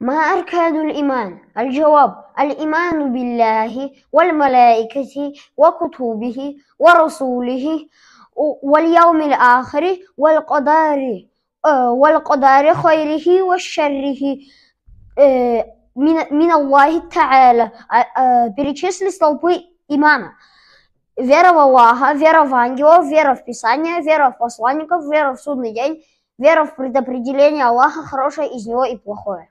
ما أركان الإيمان؟ الجواب الإيمان بالله والملائكة وكتبه ورسوله واليوم الآخر والقدر والقدر خيره وشره من الله تعالى перечисли столпы имана вера в Аллаха, вера в ангелов, вера в Писание, вера в посланников, вера в судный день, вера в предопределение Аллаха, хорошее из него и плохое.